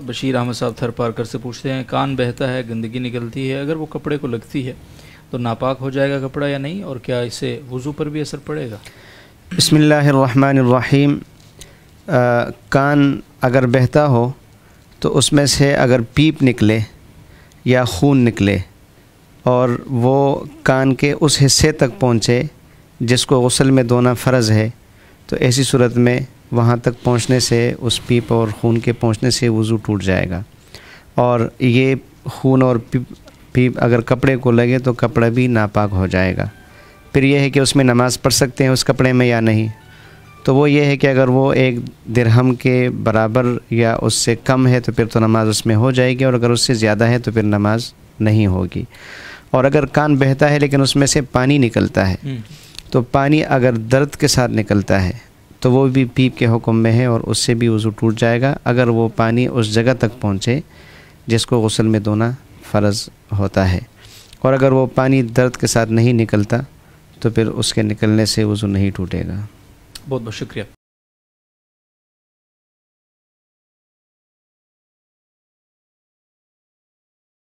बशीर अहमद साहब थर पारकर से पूछते हैं कान बहता है गंदगी निकलती है अगर वो कपड़े को लगती है तो नापाक हो जाएगा कपड़ा या नहीं और क्या इसे वज़ू पर भी असर पड़ेगा बसमीम कान अगर बहता हो तो उसमें से अगर पीप निकले या खून निकले और वो कान के उस हिस्से तक पहुँचे जिसको गसल में धोना फ़र्ज़ है तो ऐसी सूरत में वहाँ तक पहुँचने से उस पीप और खून के पहुँचने से वज़ू टूट जाएगा और ये खून और पीप, पीप अगर कपड़े को लगे तो कपड़ा भी नापाक हो जाएगा फिर यह है कि उसमें नमाज़ पढ़ सकते हैं उस कपड़े में या नहीं तो वो ये है कि अगर वो एक दिरहम के बराबर या उससे कम है तो फिर तो नमाज़ उसमें हो जाएगी और अगर उससे ज़्यादा है तो फिर नमाज़ नहीं होगी और अगर कान बहता है लेकिन उसमें से पानी निकलता है हम्म। तो पानी अगर दर्द के साथ निकलता है तो वो भी पीप के हुक्म में है और उससे भी वज़ू टूट जाएगा अगर वो पानी उस जगह तक पहुँचे जिसको गसल में धोना फ़र्ज़ होता है और अगर वो पानी दर्द के साथ नहीं निकलता तो फिर उसके निकलने से वज़ू नहीं टूटेगा बहुत बहुत शुक्रिया